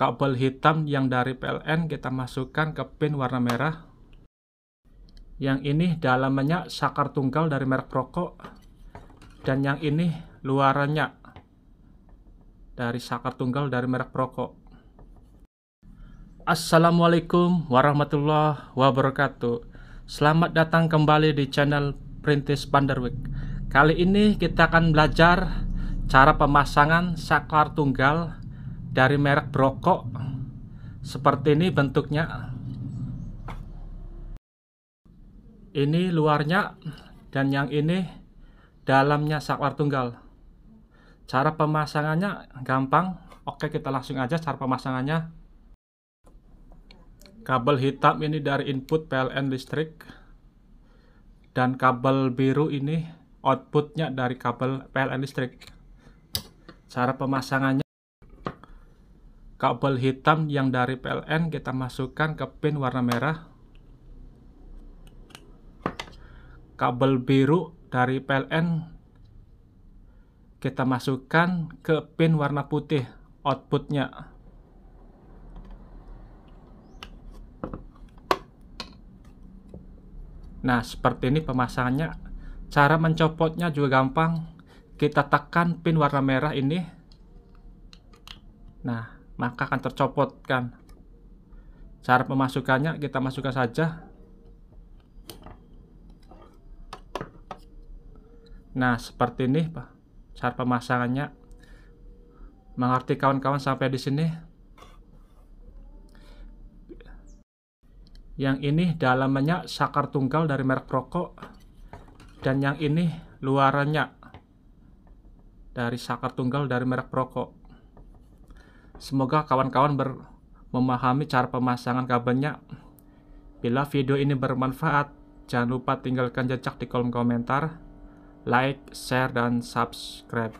kabel hitam yang dari PLN kita masukkan ke pin warna merah yang ini dalamnya sakar tunggal dari merek Proko dan yang ini luarannya dari sakar tunggal dari merek Proko Assalamualaikum warahmatullahi wabarakatuh Selamat datang kembali di channel Printis Panderwick Kali ini kita akan belajar cara pemasangan saklar tunggal dari merek brokok seperti ini bentuknya ini luarnya dan yang ini dalamnya saklar tunggal cara pemasangannya gampang oke kita langsung aja cara pemasangannya kabel hitam ini dari input PLN listrik dan kabel biru ini outputnya dari kabel PLN listrik cara pemasangannya kabel hitam yang dari PLN kita masukkan ke pin warna merah kabel biru dari PLN kita masukkan ke pin warna putih outputnya nah seperti ini pemasangannya cara mencopotnya juga gampang kita tekan pin warna merah ini nah maka akan tercopot kan. Cara pemasukannya kita masukkan saja. Nah, seperti ini, Pak. Cara pemasangannya. Mengerti kawan-kawan sampai di sini? Yang ini dalamnya sakar tunggal dari merek rokok dan yang ini luarannya dari sakar tunggal dari merek rokok. Semoga kawan-kawan memahami cara pemasangan kabelnya. Bila video ini bermanfaat, jangan lupa tinggalkan jejak di kolom komentar, like, share, dan subscribe.